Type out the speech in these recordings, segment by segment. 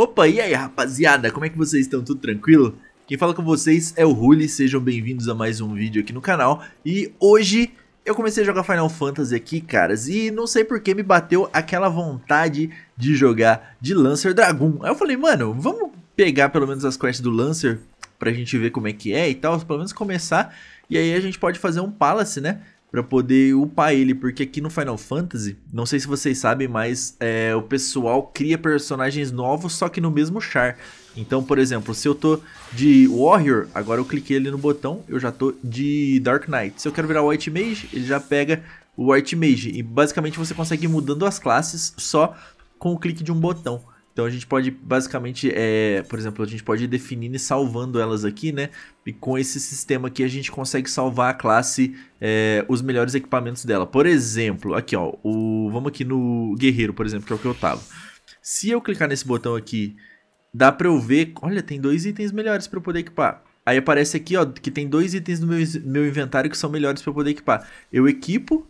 Opa, e aí rapaziada, como é que vocês estão? Tudo tranquilo? Quem fala com vocês é o Huli, sejam bem-vindos a mais um vídeo aqui no canal E hoje eu comecei a jogar Final Fantasy aqui, caras, e não sei porque me bateu aquela vontade de jogar de Lancer Dragon Aí eu falei, mano, vamos pegar pelo menos as quests do Lancer pra gente ver como é que é e tal, pelo menos começar E aí a gente pode fazer um Palace, né? para poder upar ele, porque aqui no Final Fantasy, não sei se vocês sabem, mas é, o pessoal cria personagens novos, só que no mesmo char. Então, por exemplo, se eu tô de Warrior, agora eu cliquei ali no botão, eu já tô de Dark Knight. Se eu quero virar White Mage, ele já pega o White Mage. E basicamente você consegue ir mudando as classes só com o clique de um botão. Então a gente pode basicamente, é, por exemplo, a gente pode ir definindo e salvando elas aqui, né? E com esse sistema aqui a gente consegue salvar a classe, é, os melhores equipamentos dela. Por exemplo, aqui ó, o, vamos aqui no guerreiro, por exemplo, que é o que eu tava. Se eu clicar nesse botão aqui, dá pra eu ver, olha, tem dois itens melhores para eu poder equipar. Aí aparece aqui, ó, que tem dois itens no meu, meu inventário que são melhores para eu poder equipar. Eu equipo,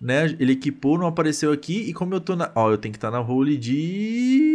né? Ele equipou, não apareceu aqui. E como eu tô na... Ó, eu tenho que estar tá na role de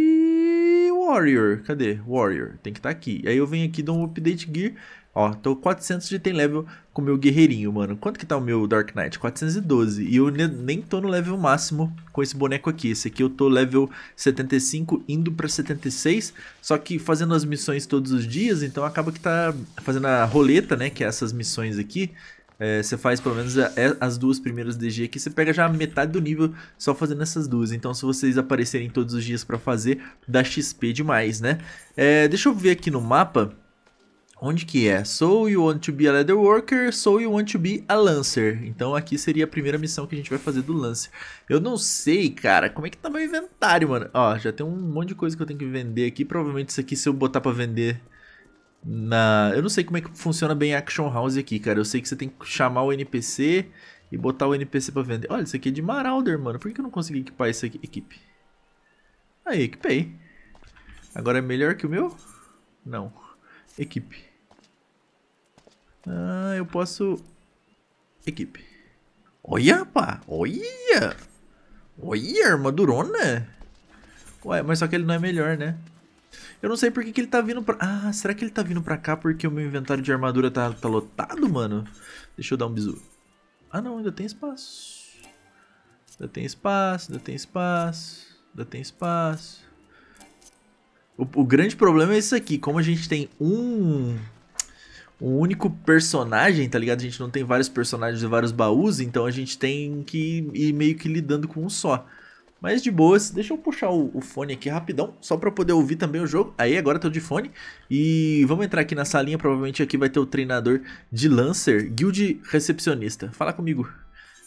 Warrior. Cadê? Warrior. Tem que estar tá aqui. Aí eu venho aqui, dou um update gear. Ó, tô 400 de tem level com o meu guerreirinho, mano. Quanto que tá o meu Dark Knight? 412. E eu nem tô no level máximo com esse boneco aqui. Esse aqui eu tô level 75, indo pra 76. Só que fazendo as missões todos os dias, então acaba que tá fazendo a roleta, né? Que é essas missões aqui. É, você faz pelo menos a, é, é as duas primeiras DG aqui, você pega já metade do nível só fazendo essas duas. Então, se vocês aparecerem todos os dias para fazer, dá XP demais, né? É, deixa eu ver aqui no mapa. Onde que é? So you want to be a leather worker, so you want to be a lancer. Então aqui seria a primeira missão que a gente vai fazer do lancer. Eu não sei, cara, como é que tá meu inventário, mano? Ó, já tem um monte de coisa que eu tenho que vender aqui. Provavelmente isso aqui, se eu botar pra vender na. Eu não sei como é que funciona bem a Action House aqui, cara. Eu sei que você tem que chamar o NPC e botar o NPC pra vender. Olha, isso aqui é de Marauder, mano. Por que eu não consegui equipar essa equipe? Aí, equipei. Agora é melhor que o meu? Não. Equipe. Ah, eu posso... Equipe. Olha, pá. Olha. Olha, armadurona. Ué, mas só que ele não é melhor, né? Eu não sei por que, que ele tá vindo pra... Ah, será que ele tá vindo pra cá porque o meu inventário de armadura tá, tá lotado, mano? Deixa eu dar um bisu. Ah, não, ainda tem espaço. Ainda tem espaço, ainda tem espaço, ainda tem espaço. O, o grande problema é isso aqui. Como a gente tem um um único personagem, tá ligado? A gente não tem vários personagens e vários baús, então a gente tem que ir meio que lidando com um só. Mas de boas, deixa eu puxar o, o fone aqui rapidão, só para poder ouvir também o jogo. Aí agora tô de fone e vamos entrar aqui na salinha, provavelmente aqui vai ter o treinador de Lancer, Guild Recepcionista. Fala comigo.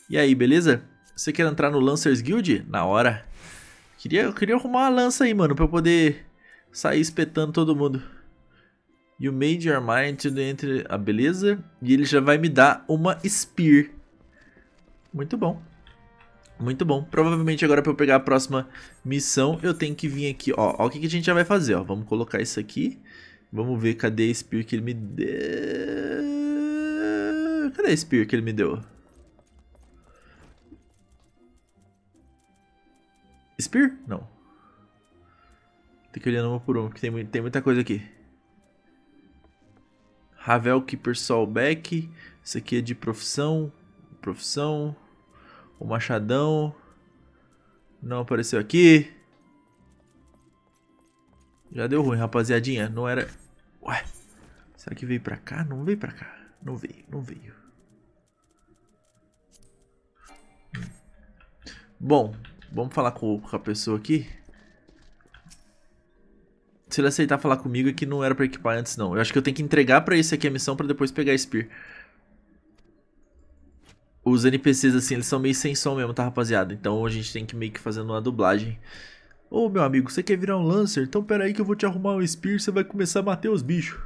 E aí, beleza? Você quer entrar no Lancers Guild? Na hora. Queria, eu queria arrumar uma lança aí, mano, pra eu poder sair espetando todo mundo. You made your mind to entre a beleza. E ele já vai me dar uma spear. Muito bom. Muito bom. Provavelmente agora para eu pegar a próxima missão, eu tenho que vir aqui, ó. Ó o que, que a gente já vai fazer, ó. Vamos colocar isso aqui. Vamos ver cadê a spear que ele me deu. Cadê a spear que ele me deu? Spear? Não. Tem que olhar uma por uma, porque tem, tem muita coisa aqui. Ravel Keeper Soulback. Isso aqui é de profissão. Profissão. O Machadão não apareceu aqui. Já deu ruim, rapaziadinha. Não era... Ué, será que veio pra cá? Não veio pra cá. Não veio, não veio. Hum. Bom, vamos falar com, com a pessoa aqui. Se ele aceitar falar comigo é que não era pra equipar antes, não. Eu acho que eu tenho que entregar pra esse aqui a missão pra depois pegar a Spear os NPCs, assim, eles são meio sem som mesmo, tá, rapaziada? Então a gente tem que meio que fazendo uma dublagem. Ô, meu amigo, você quer virar um Lancer? Então pera aí que eu vou te arrumar um Spear, você vai começar a matar os bichos.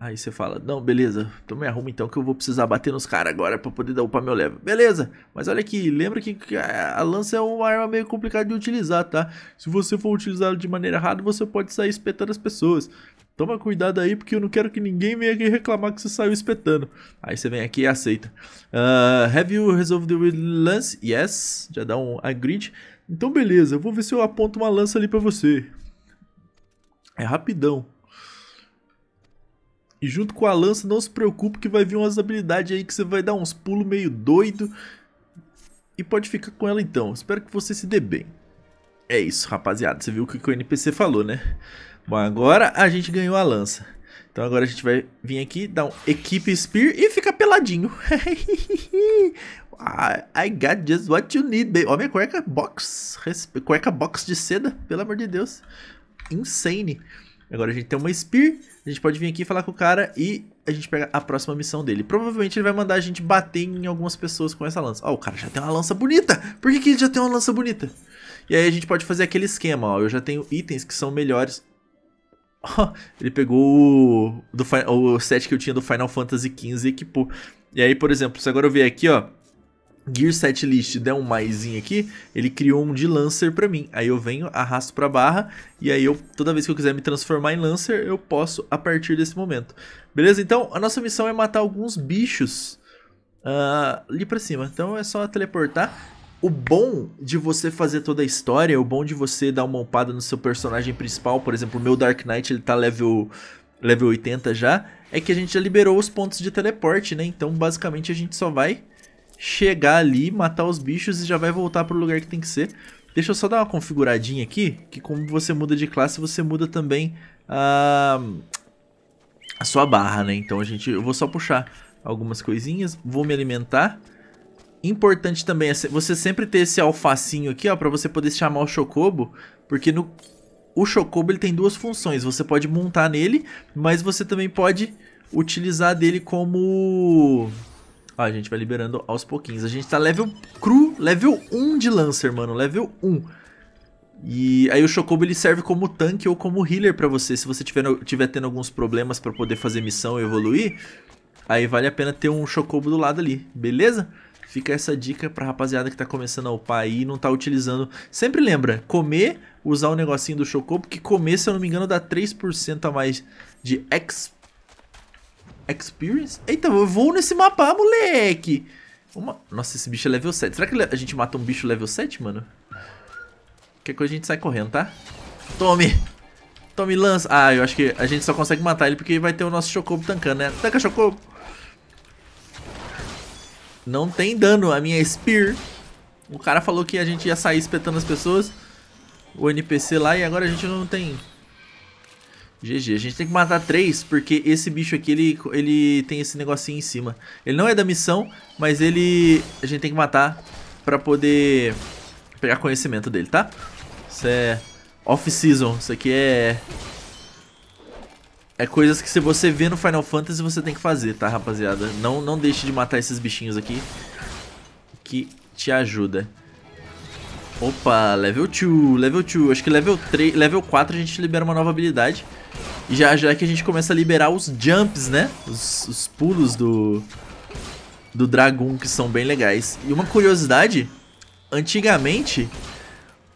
Aí você fala, não, beleza, tu então me arruma então que eu vou precisar bater nos caras agora para poder dar upar meu level. Beleza, mas olha aqui, lembra que a lança é uma arma meio complicada de utilizar, tá? Se você for utilizá-la de maneira errada, você pode sair espetando as pessoas. Toma cuidado aí, porque eu não quero que ninguém venha aqui reclamar que você saiu espetando. Aí você vem aqui e aceita. Uh, have you resolved the lance? Yes. Já dá um agreed. Então beleza, eu vou ver se eu aponto uma lança ali para você. É rapidão. E junto com a lança, não se preocupe que vai vir umas habilidades aí que você vai dar uns pulos meio doido. E pode ficar com ela então, espero que você se dê bem. É isso, rapaziada, você viu o que o NPC falou, né? Bom, agora a gente ganhou a lança. Então agora a gente vai vir aqui, dar um equipe spear e ficar peladinho. I got just what you need, baby. Ó minha cueca box, cueca box de seda, pelo amor de Deus. Insane. Agora a gente tem uma Spear, a gente pode vir aqui falar com o cara e a gente pega a próxima missão dele. Provavelmente ele vai mandar a gente bater em algumas pessoas com essa lança. Ó, oh, o cara já tem uma lança bonita! Por que, que ele já tem uma lança bonita? E aí a gente pode fazer aquele esquema, ó. Eu já tenho itens que são melhores. Oh, ele pegou o, do, o set que eu tinha do Final Fantasy XV e equipou. E aí, por exemplo, se agora eu vier aqui, ó. Gear Set List der um mais aqui, ele criou um de Lancer para mim. Aí eu venho, arrasto para barra e aí eu toda vez que eu quiser me transformar em Lancer, eu posso a partir desse momento. Beleza? Então, a nossa missão é matar alguns bichos uh, ali para cima. Então é só teleportar. O bom de você fazer toda a história, o bom de você dar uma upada no seu personagem principal, por exemplo, o meu Dark Knight, ele tá level level 80 já, é que a gente já liberou os pontos de teleporte, né? Então, basicamente a gente só vai chegar ali, matar os bichos e já vai voltar pro lugar que tem que ser. Deixa eu só dar uma configuradinha aqui, que como você muda de classe, você muda também a, a sua barra, né? Então a gente, eu vou só puxar algumas coisinhas, vou me alimentar. Importante também é você sempre ter esse alfacinho aqui, ó, pra você poder chamar o Chocobo, porque no, o Chocobo ele tem duas funções, você pode montar nele, mas você também pode utilizar dele como Ó, a gente vai liberando aos pouquinhos. A gente tá level cru, level 1 de Lancer, mano. Level 1. E aí o Chocobo ele serve como tanque ou como healer pra você. Se você tiver, tiver tendo alguns problemas pra poder fazer missão e evoluir, aí vale a pena ter um Chocobo do lado ali, beleza? Fica essa dica pra rapaziada que tá começando a upar aí e não tá utilizando. Sempre lembra, comer, usar o um negocinho do Chocobo, que comer, se eu não me engano, dá 3% a mais de XP Experience? Eita, eu vou nesse mapa, moleque! Uma... Nossa, esse bicho é level 7. Será que a gente mata um bicho level 7, mano? Qualquer coisa a gente sai correndo, tá? Tome! Tome, lança! Ah, eu acho que a gente só consegue matar ele porque vai ter o nosso Chocobo tancando, né? Tanca, Chocobo! Não tem dano a minha Spear. O cara falou que a gente ia sair espetando as pessoas. O NPC lá e agora a gente não tem GG, a gente tem que matar três, porque esse bicho aqui, ele, ele tem esse negocinho em cima. Ele não é da missão, mas ele... A gente tem que matar pra poder pegar conhecimento dele, tá? Isso é off-season, isso aqui é... É coisas que se você vê no Final Fantasy, você tem que fazer, tá, rapaziada? Não, não deixe de matar esses bichinhos aqui, que te ajuda. Opa, level 2, level 2. Acho que level 3, level 4 a gente libera uma nova habilidade. E já já que a gente começa a liberar os jumps, né? Os, os pulos do do dragão que são bem legais. E uma curiosidade, antigamente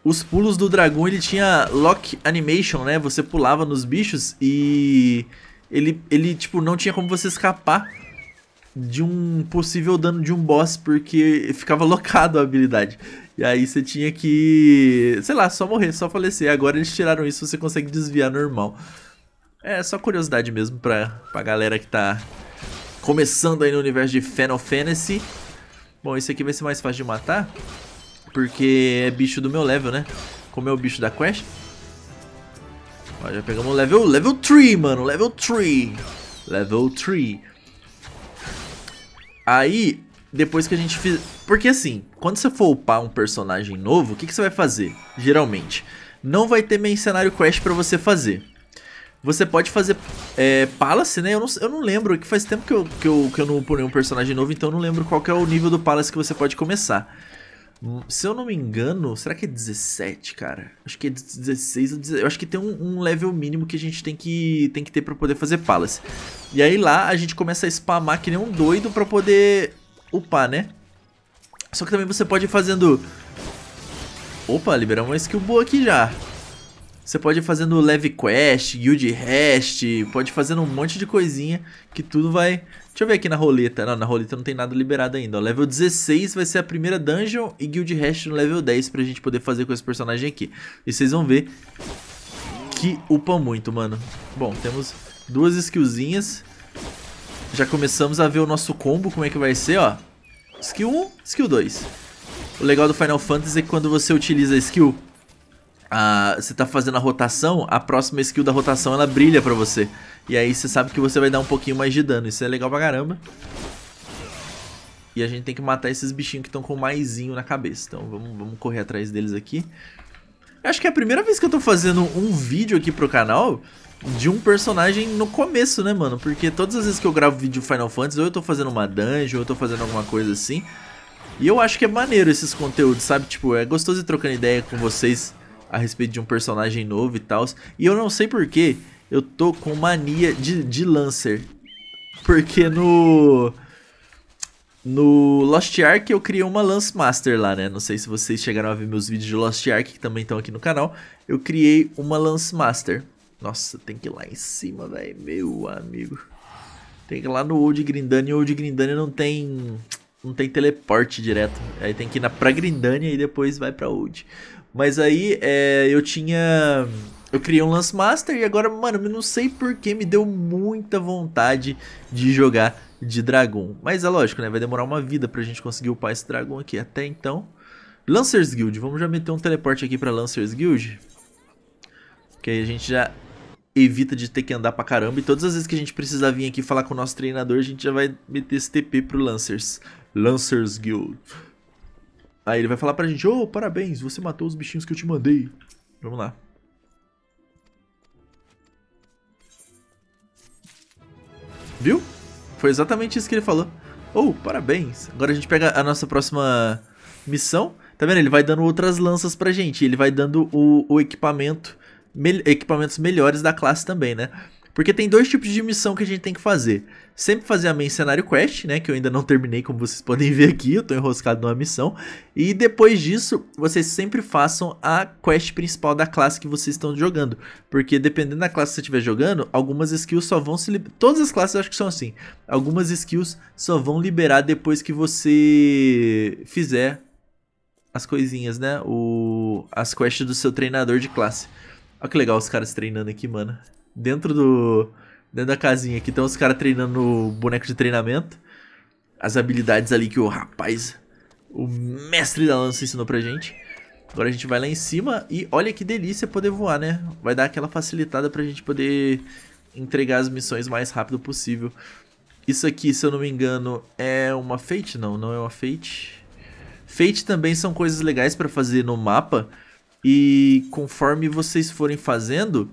os pulos do dragão ele tinha lock animation, né? Você pulava nos bichos e ele ele tipo não tinha como você escapar de um possível dano de um boss, porque ficava locado a habilidade. E aí você tinha que, sei lá, só morrer, só falecer. Agora eles tiraram isso, você consegue desviar normal. É só curiosidade mesmo pra, pra galera que tá começando aí no universo de Final Fantasy. Bom, esse aqui vai ser mais fácil de matar, porque é bicho do meu level, né? Como é o bicho da quest. Ó, já pegamos level, level 3, mano, level 3. Level 3. Aí, depois que a gente fiz... Porque assim, quando você for upar um personagem novo, o que, que você vai fazer, geralmente? Não vai ter mercenário quest pra você fazer. Você pode fazer é, Palace, né? Eu não, eu não lembro, que faz tempo que eu, que, eu, que eu não upo nenhum personagem novo, então eu não lembro qual é o nível do Palace que você pode começar. Se eu não me engano, será que é 17, cara? Acho que é 16 ou 17. Eu acho que tem um, um, level mínimo que a gente tem que, tem que ter pra poder fazer Palace. E aí lá a gente começa a spamar que nem um doido pra poder upar, né? Só que também você pode ir fazendo... Opa, liberamos uma skill boa aqui já. Você pode ir fazendo Leve Quest, Guild Rest, pode ir fazendo um monte de coisinha que tudo vai, Deixa eu ver aqui na roleta. Não, na roleta não tem nada liberado ainda. Ó. Level 16 vai ser a primeira dungeon e Guild Hash no level 10 pra gente poder fazer com esse personagem aqui. E vocês vão ver que upa muito, mano. Bom, temos duas skillzinhas. Já começamos a ver o nosso combo, como é que vai ser, ó. Skill 1, skill 2. O legal do Final Fantasy é que quando você utiliza a skill você tá fazendo a rotação, a próxima skill da rotação ela brilha pra você. E aí você sabe que você vai dar um pouquinho mais de dano. Isso é legal pra caramba. E a gente tem que matar esses bichinhos que estão com maisinho na cabeça. Então vamos, vamos correr atrás deles aqui. Eu acho que é a primeira vez que eu tô fazendo um vídeo aqui pro canal de um personagem no começo, né, mano? Porque todas as vezes que eu gravo vídeo Final Fantasy, ou eu tô fazendo uma dungeon, ou eu tô fazendo alguma coisa assim. E eu acho que é maneiro esses conteúdos, sabe? Tipo, é gostoso ir trocando ideia com vocês a respeito de um personagem novo e tal. E eu não sei porquê, eu tô com mania de, de Lancer. Porque no. No Lost Ark eu criei uma Lance Master lá, né? Não sei se vocês chegaram a ver meus vídeos de Lost Ark, que também estão aqui no canal. Eu criei uma Lance Master. Nossa, tem que ir lá em cima, velho. Meu amigo. Tem que ir lá no Old O Old Grindane não tem não tem teleporte direto. Aí tem que ir na, pra Grindânia e depois vai pra Old. Mas aí é, eu tinha. Eu criei um Lance Master e agora, mano, eu não sei porquê, me deu muita vontade de jogar de dragão. Mas é lógico, né? Vai demorar uma vida pra gente conseguir upar esse dragão aqui. Até então. Lancers Guild, vamos já meter um teleporte aqui pra Lancers Guild. Que aí a gente já evita de ter que andar pra caramba. E todas as vezes que a gente precisar vir aqui falar com o nosso treinador, a gente já vai meter esse TP pro Lancers. Lancers Guild. Aí ele vai falar pra gente, ô, oh, parabéns, você matou os bichinhos que eu te mandei. Vamos lá. Viu? Foi exatamente isso que ele falou. Oh, parabéns. Agora a gente pega a nossa próxima missão. Tá vendo? Ele vai dando outras lanças pra gente. Ele vai dando o, o equipamento... Me, equipamentos melhores da classe também, né? Porque tem dois tipos de missão que a gente tem que fazer. Sempre fazer a main cenário quest, né? Que eu ainda não terminei, como vocês podem ver aqui. Eu tô enroscado numa missão. E depois disso, vocês sempre façam a quest principal da classe que vocês estão jogando. Porque dependendo da classe que você estiver jogando, algumas skills só vão se... liberar. Todas as classes eu acho que são assim. Algumas skills só vão liberar depois que você fizer as coisinhas, né? O... As quests do seu treinador de classe. Olha que legal os caras treinando aqui, mano dentro do. Dentro da casinha aqui estão os caras treinando o boneco de treinamento. As habilidades ali que o rapaz, o mestre da lança ensinou pra gente. Agora a gente vai lá em cima e olha que delícia poder voar, né? Vai dar aquela facilitada pra gente poder entregar as missões mais rápido possível. Isso aqui, se eu não me engano, é uma Fate? Não, não é uma Fate. Fate também são coisas legais pra fazer no mapa. E conforme vocês forem fazendo,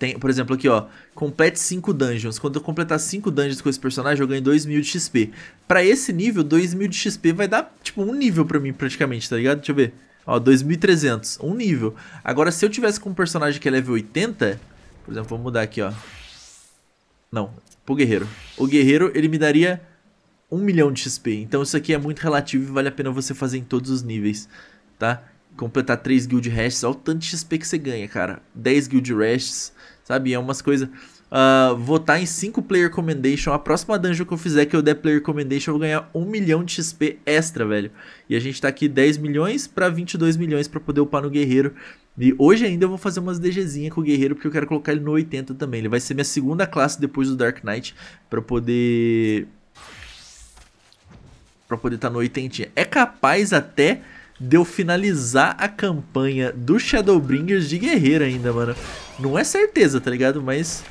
tem, por exemplo, aqui, ó. Complete 5 dungeons. Quando eu completar 5 dungeons com esse personagem, eu ganho 2 mil de XP. Pra esse nível, 2 mil de XP vai dar, tipo, um nível pra mim, praticamente, tá ligado? Deixa eu ver. Ó, 2300. Um nível. Agora, se eu tivesse com um personagem que é level 80... Por exemplo, vou mudar aqui, ó. Não, pro guerreiro. O guerreiro, ele me daria 1 milhão de XP. Então, isso aqui é muito relativo e vale a pena você fazer em todos os níveis, tá? completar 3 guild rests, olha o tanto de XP que você ganha, cara. 10 guild rests, sabe? É umas coisas. Uh, ah, votar em 5 player commendation. A próxima dungeon que eu fizer que eu der player commendation, eu vou ganhar 1 milhão de XP extra, velho. E a gente tá aqui 10 milhões para 22 milhões para poder upar no guerreiro. E hoje ainda eu vou fazer umas DGzinha com o guerreiro porque eu quero colocar ele no 80 também. Ele vai ser minha segunda classe depois do Dark Knight para poder para poder estar tá no 80. É capaz até deu finalizar a campanha do Shadowbringers de guerreiro ainda, mano. Não é certeza, tá ligado? Mas...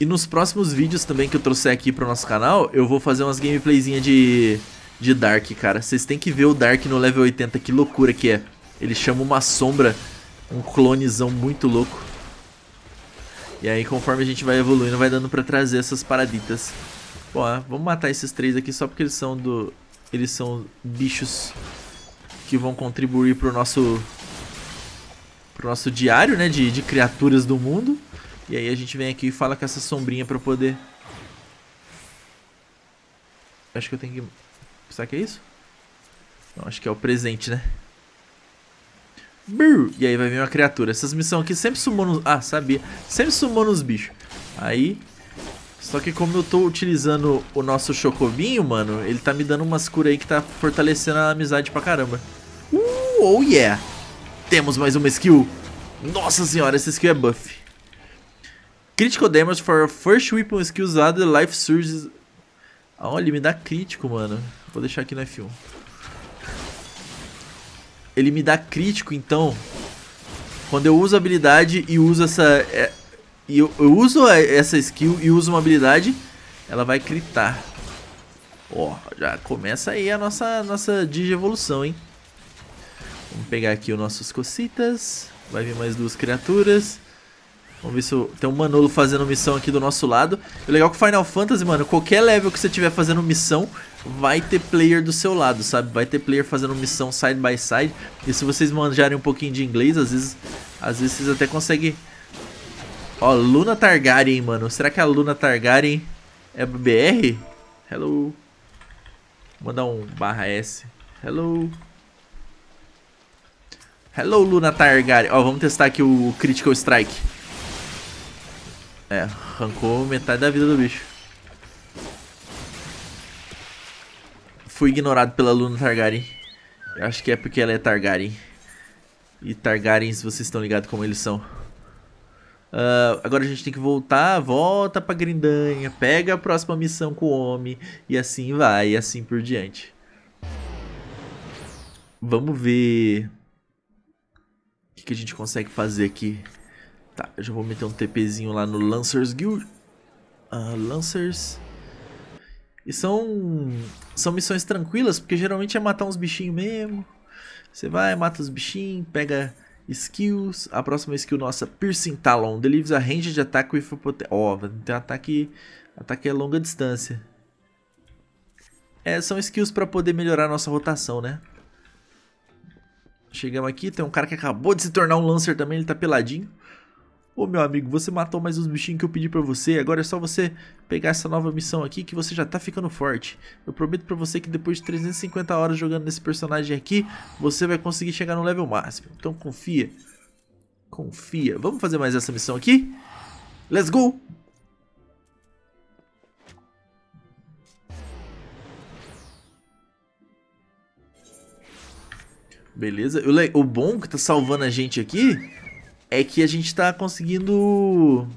E nos próximos vídeos também que eu trouxer aqui pro nosso canal, eu vou fazer umas gameplayzinhas de, de Dark, cara. Vocês têm que ver o Dark no level 80, que loucura que é. Ele chama uma sombra, um clonezão muito louco. E aí, conforme a gente vai evoluindo, vai dando pra trazer essas paraditas. Bom, vamos matar esses três aqui só porque eles são do, eles são bichos que vão contribuir pro nosso pro nosso diário, né, de, de criaturas do mundo. E aí a gente vem aqui e fala com essa sombrinha para poder... Acho que eu tenho que... Será que é isso? Não, acho que é o presente, né? E aí vai vir uma criatura. Essas missões aqui sempre sumou nos... Ah, sabia. Sempre sumou nos bichos. Aí só que como eu tô utilizando o nosso Chocobinho, mano, ele tá me dando umas curas aí que tá fortalecendo a amizade pra caramba. Uh, oh yeah! Temos mais uma skill. Nossa senhora, essa skill é buff. Critical damage for first weapon skill usada, life surges... Ah, olha, ele me dá crítico, mano. Vou deixar aqui no F1. Ele me dá crítico, então, quando eu uso a habilidade e uso essa, e eu, eu, uso essa skill e uso uma habilidade, ela vai gritar. Ó, já começa aí a nossa, nossa digievolução, hein? Vamos pegar aqui os nossos cocitas. Vai vir mais duas criaturas. Vamos ver se eu... tem um Manolo fazendo missão aqui do nosso lado. O legal é que Final Fantasy, mano, qualquer level que você tiver fazendo missão, vai ter player do seu lado, sabe? Vai ter player fazendo missão side by side. E se vocês manjarem um pouquinho de inglês, às vezes, às vezes vocês até conseguem Ó, Luna Targaryen, mano. Será que a Luna Targaryen é BR? Hello. Vou mandar um barra S. Hello. Hello, Luna Targaryen. Ó, vamos testar aqui o Critical Strike. É, arrancou metade da vida do bicho. Fui ignorado pela Luna Targaryen. Eu acho que é porque ela é Targaryen. E Targaryens, vocês estão ligados como eles são. Uh, agora a gente tem que voltar, volta pra Grindanha, pega a próxima missão com o homem, e assim vai, e assim por diante. Vamos ver o que, que a gente consegue fazer aqui. Tá, eu já vou meter um TPzinho lá no Lancers Guild. Uh, Lancers. E são, são missões tranquilas, porque geralmente é matar uns bichinhos mesmo. Você vai, mata os bichinhos, pega Skills. A próxima skill nossa, Piercing Talon. Delivers a range de ataque with Ó, oh, tem um ataque. Ataque a longa distância. É, são skills para poder melhorar a nossa rotação, né? Chegamos aqui, tem um cara que acabou de se tornar um Lancer também, ele tá peladinho. Ô meu amigo, você matou mais uns bichinhos que eu pedi para você, agora é só você pegar essa nova missão aqui que você já tá ficando forte. Eu prometo para você que depois de 350 horas jogando nesse personagem aqui, você vai conseguir chegar no level máximo. Então confia. Confia. Vamos fazer mais essa missão aqui? Let's go! Beleza. O bom que tá salvando a gente aqui é que a gente tá conseguindo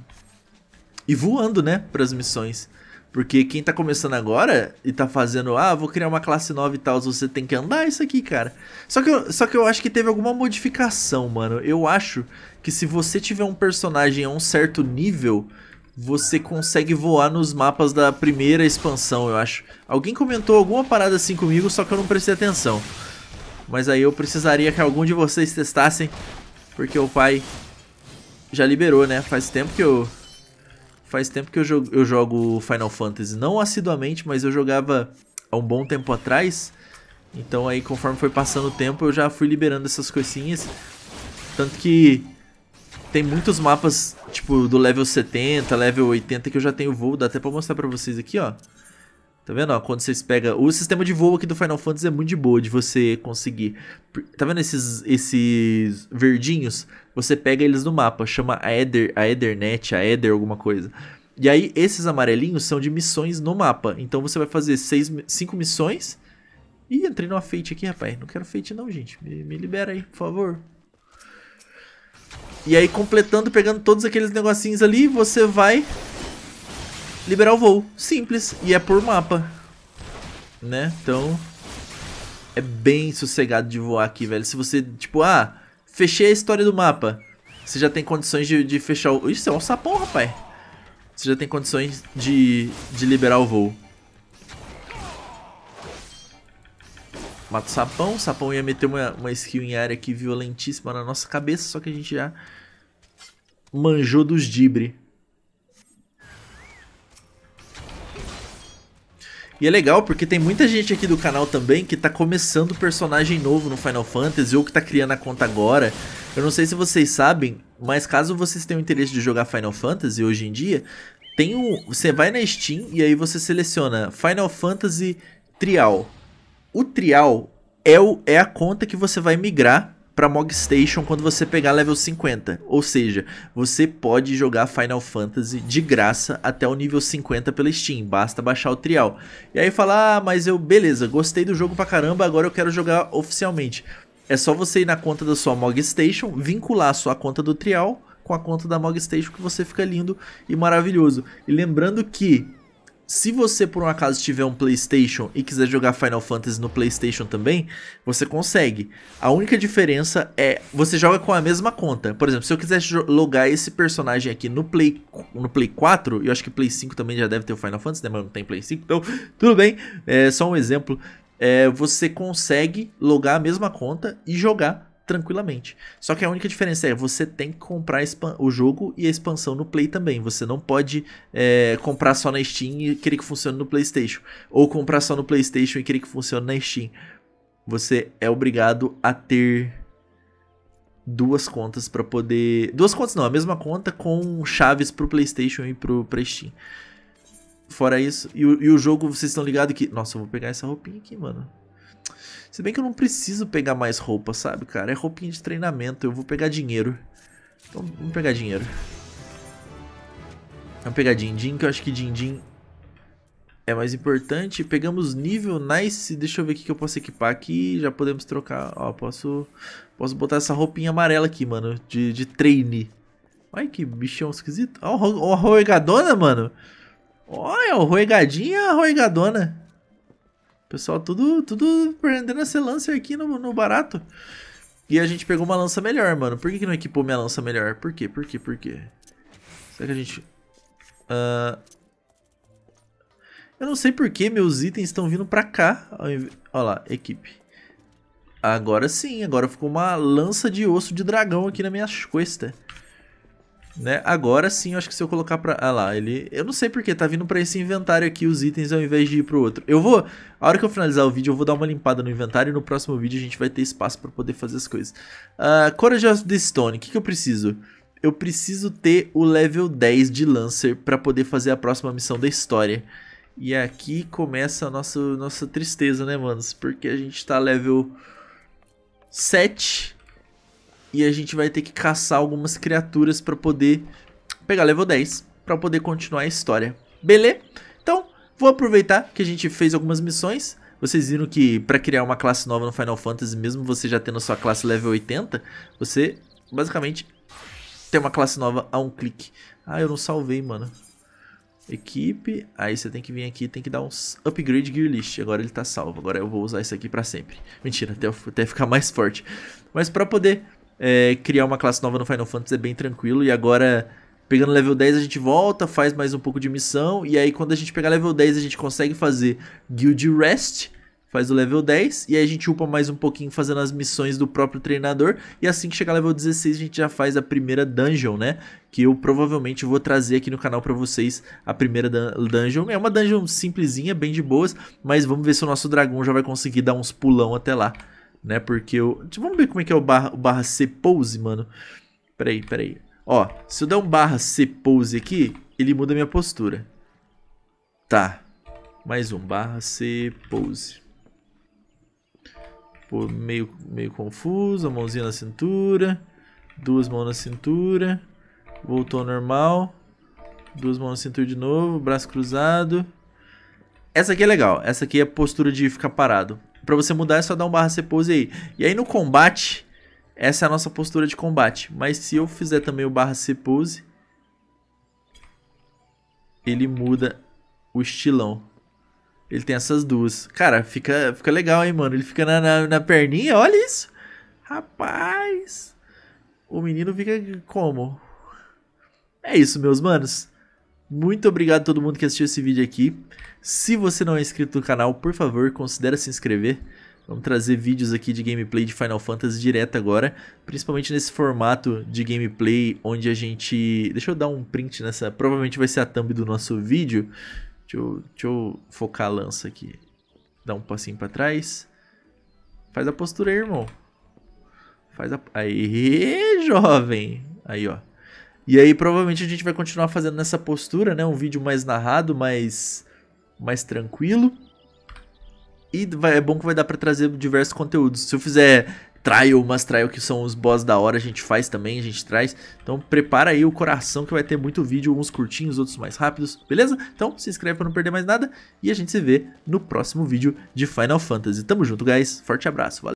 e voando, né, para as missões. Porque quem tá começando agora e tá fazendo, ah, vou criar uma classe nova e tal, você tem que andar isso aqui, cara. Só que, eu, só que eu acho que teve alguma modificação, mano. Eu acho que se você tiver um personagem a um certo nível, você consegue voar nos mapas da primeira expansão, eu acho. Alguém comentou alguma parada assim comigo, só que eu não prestei atenção. Mas aí eu precisaria que algum de vocês testassem, porque o pai já liberou, né? Faz tempo que eu faz tempo que eu jogo, eu jogo Final Fantasy, não assiduamente, mas eu jogava há um bom tempo atrás. Então aí conforme foi passando o tempo, eu já fui liberando essas coisinhas. Tanto que tem muitos mapas, tipo, do level 70, level 80 que eu já tenho voo, dá até para mostrar para vocês aqui, ó. Tá vendo? Ó, quando vocês pegam. O sistema de voo aqui do Final Fantasy é muito de boa de você conseguir. Tá vendo esses, esses verdinhos? Você pega eles no mapa, chama a Eder, a Ethernet, a Eder, alguma coisa. E aí, esses amarelinhos são de missões no mapa. Então você vai fazer seis, cinco missões. Ih, entrei numa feite aqui, rapaz. Não quero feite não, gente. Me, me libera aí, por favor. E aí, completando, pegando todos aqueles negocinhos ali, você vai liberar o voo. Simples. E é por mapa. Né? Então... É bem sossegado de voar aqui, velho. Se você, tipo, ah, fechei a história do mapa. Você já tem condições de, de fechar o... Isso é um sapão, rapaz. Você já tem condições de, de liberar o voo. Mata o sapão. O sapão ia meter uma, uma skill em área aqui violentíssima na nossa cabeça. Só que a gente já manjou dos dibre. E é legal porque tem muita gente aqui do canal também que tá começando personagem novo no Final Fantasy ou que tá criando a conta agora. Eu não sei se vocês sabem, mas caso vocês tenham interesse de jogar Final Fantasy hoje em dia, tem um, você vai na Steam e aí você seleciona Final Fantasy Trial. O Trial é, o, é a conta que você vai migrar para Mog Station quando você pegar level 50. Ou seja, você pode jogar Final Fantasy de graça até o nível 50 pela Steam, basta baixar o trial. E aí falar: "Ah, mas eu beleza, gostei do jogo pra caramba, agora eu quero jogar oficialmente". É só você ir na conta da sua Mog Station, vincular a sua conta do trial com a conta da Mog Station que você fica lindo e maravilhoso. E lembrando que se você por um acaso tiver um PlayStation e quiser jogar Final Fantasy no PlayStation também, você consegue. A única diferença é você joga com a mesma conta. Por exemplo, se eu quiser logar esse personagem aqui no Play, no Play 4, e eu acho que Play 5 também já deve ter o Final Fantasy, né? Mas não tem Play 5, então tudo bem. É só um exemplo. É, você consegue logar a mesma conta e jogar tranquilamente. Só que a única diferença é você tem que comprar o jogo e a expansão no Play também. Você não pode é, comprar só na Steam e querer que funcione no PlayStation, ou comprar só no PlayStation e querer que funcione na Steam. Você é obrigado a ter duas contas para poder, duas contas não, a mesma conta com chaves pro PlayStation e pro pra Steam. Fora isso, e o, e o jogo, vocês estão ligados que. Nossa, eu vou pegar essa roupinha aqui, mano. Se bem que eu não preciso pegar mais roupa, sabe, cara? É roupinha de treinamento, eu vou pegar dinheiro. Então, vamos pegar dinheiro. Vamos pegar din-din, que eu acho que din-din é mais importante. Pegamos nível nice. Deixa eu ver o que eu posso equipar aqui. Já podemos trocar. Ó, posso, posso botar essa roupinha amarela aqui, mano. De, de treine. Olha que bichão esquisito. Ó, ó a roegadona, mano. Olha, o roegadinha roegadona. Pessoal, tudo, tudo prendendo a ser aqui no, no barato. E a gente pegou uma lança melhor, mano. Por que, que não equipou minha lança melhor? Por quê? Por quê? Por quê? Será que a gente... Uh... Eu não sei por que meus itens estão vindo pra cá. Olha lá, equipe. Agora sim, agora ficou uma lança de osso de dragão aqui na minha costa. Né? Agora sim, eu acho que se eu colocar pra. Ah lá, ele. Eu não sei porque, tá vindo pra esse inventário aqui os itens ao invés de ir pro outro. Eu vou. A hora que eu finalizar o vídeo, eu vou dar uma limpada no inventário e no próximo vídeo a gente vai ter espaço pra poder fazer as coisas. Uh, ah, Courage of the Stone, o que, que eu preciso? Eu preciso ter o level 10 de Lancer pra poder fazer a próxima missão da história. E aqui começa a nossa, nossa tristeza, né, manos? Porque a gente tá level 7 e a gente vai ter que caçar algumas criaturas para poder pegar level 10 para poder continuar a história. Beleza? Então, vou aproveitar que a gente fez algumas missões. Vocês viram que para criar uma classe nova no Final Fantasy, mesmo você já tendo a sua classe level 80, você basicamente tem uma classe nova a um clique. Ah, eu não salvei, mano. Equipe, aí você tem que vir aqui, tem que dar um upgrade gear list. Agora ele tá salvo, agora eu vou usar isso aqui pra sempre. Mentira, até, até ficar mais forte. Mas pra poder é, criar uma classe nova no Final Fantasy é bem tranquilo. E agora, pegando level 10, a gente volta, faz mais um pouco de missão. E aí, quando a gente pegar level 10, a gente consegue fazer Guild Rest, faz o level 10. E aí, a gente upa mais um pouquinho fazendo as missões do próprio treinador. E assim que chegar level 16, a gente já faz a primeira dungeon, né? Que eu provavelmente vou trazer aqui no canal para vocês a primeira dungeon. É uma dungeon simplesinha, bem de boas. Mas vamos ver se o nosso dragão já vai conseguir dar uns pulão até lá né? Porque eu... Tipo, vamos ver como é que é o barra, o barra C pose, mano. Peraí, peraí. Ó, se eu der um barra C pose aqui, ele muda minha postura. Tá. Mais um, barra C pose. Pô, meio, meio confuso, a mãozinha na cintura. Duas mãos na cintura. Voltou ao normal. Duas mãos na cintura de novo, braço cruzado. Essa aqui é legal. Essa aqui é a postura de ficar parado. Pra você mudar é só dar um barra C pose aí. E aí no combate, essa é a nossa postura de combate. Mas se eu fizer também o barra C pose, ele muda o estilão. Ele tem essas duas. Cara, fica, fica legal, hein, mano? Ele fica na, na, na perninha, olha isso. Rapaz, o menino fica como? É isso, meus manos. Muito obrigado a todo mundo que assistiu esse vídeo aqui. Se você não é inscrito no canal, por favor, considere se inscrever. Vamos trazer vídeos aqui de gameplay de Final Fantasy direto agora, principalmente nesse formato de gameplay onde a gente... Deixa eu dar um print nessa, provavelmente vai ser a thumb do nosso vídeo. Deixa eu, deixa eu focar a lança aqui. Dá um passinho pra trás. Faz a postura aí, irmão. Faz a... Aê, jovem! Aí, ó. E aí, provavelmente a gente vai continuar fazendo nessa postura, né? Um vídeo mais narrado, mais mais tranquilo. E vai, é bom que vai dar para trazer diversos conteúdos. Se eu fizer trial, umas trial que são os boss da hora, a gente faz também, a gente traz. Então prepara aí o coração que vai ter muito vídeo, uns curtinhos, outros mais rápidos, beleza? Então se inscreve para não perder mais nada e a gente se vê no próximo vídeo de Final Fantasy. Tamo junto, guys. Forte abraço. Valeu.